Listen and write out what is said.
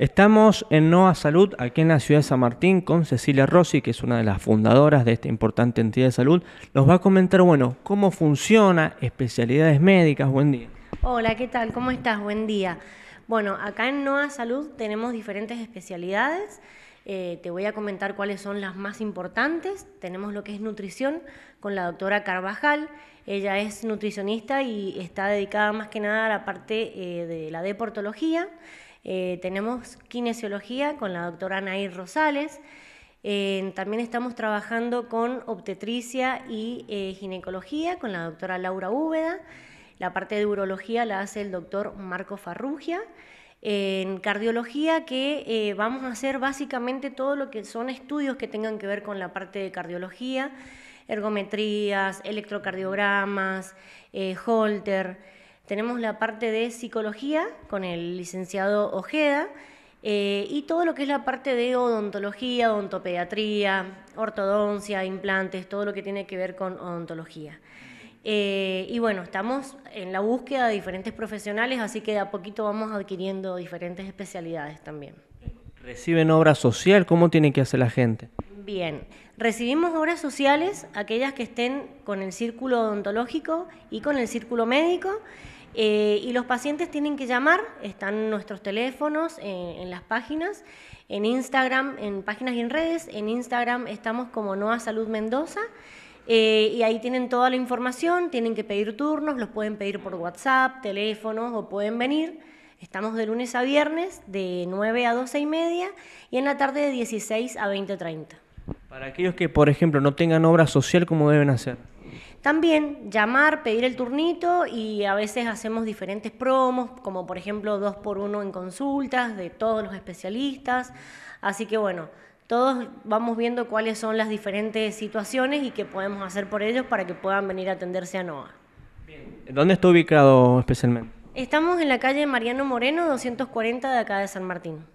Estamos en NOA Salud, aquí en la ciudad de San Martín, con Cecilia Rossi, que es una de las fundadoras de esta importante entidad de salud. Nos va a comentar, bueno, cómo funciona, especialidades médicas. Buen día. Hola, ¿qué tal? ¿Cómo estás? Buen día. Bueno, acá en NOA Salud tenemos diferentes especialidades. Eh, te voy a comentar cuáles son las más importantes. Tenemos lo que es nutrición con la doctora Carvajal. Ella es nutricionista y está dedicada más que nada a la parte eh, de la deportología. Eh, tenemos kinesiología con la doctora Nair Rosales. Eh, también estamos trabajando con obstetricia y eh, ginecología con la doctora Laura Úbeda. La parte de urología la hace el doctor Marco Farrugia. En cardiología, que vamos a hacer básicamente todo lo que son estudios que tengan que ver con la parte de cardiología, ergometrías, electrocardiogramas, holter. Tenemos la parte de psicología con el licenciado Ojeda eh, y todo lo que es la parte de odontología, odontopediatría, ortodoncia, implantes, todo lo que tiene que ver con odontología. Eh, y bueno, estamos en la búsqueda de diferentes profesionales, así que de a poquito vamos adquiriendo diferentes especialidades también. ¿Reciben obra social? ¿Cómo tiene que hacer la gente? Bien, recibimos obras sociales, aquellas que estén con el círculo odontológico y con el círculo médico. Eh, y los pacientes tienen que llamar, están nuestros teléfonos eh, en, las páginas, en Instagram, en páginas y en redes, en Instagram estamos como Noa Salud Mendoza. Eh, y ahí tienen toda la información, tienen que pedir turnos, los pueden pedir por WhatsApp, teléfonos o pueden venir. Estamos de lunes a viernes de 9 a 12 y media y en la tarde de 16 a 20.30. Para aquellos que, por ejemplo, no tengan obra social, ¿cómo deben hacer? También llamar, pedir el turnito y a veces hacemos diferentes promos, como por ejemplo dos por uno en consultas de todos los especialistas. Así que bueno, todos vamos viendo cuáles son las diferentes situaciones y qué podemos hacer por ellos para que puedan venir a atenderse a NOA. ¿Dónde está ubicado especialmente? Estamos en la calle Mariano Moreno, 240 de acá de San Martín.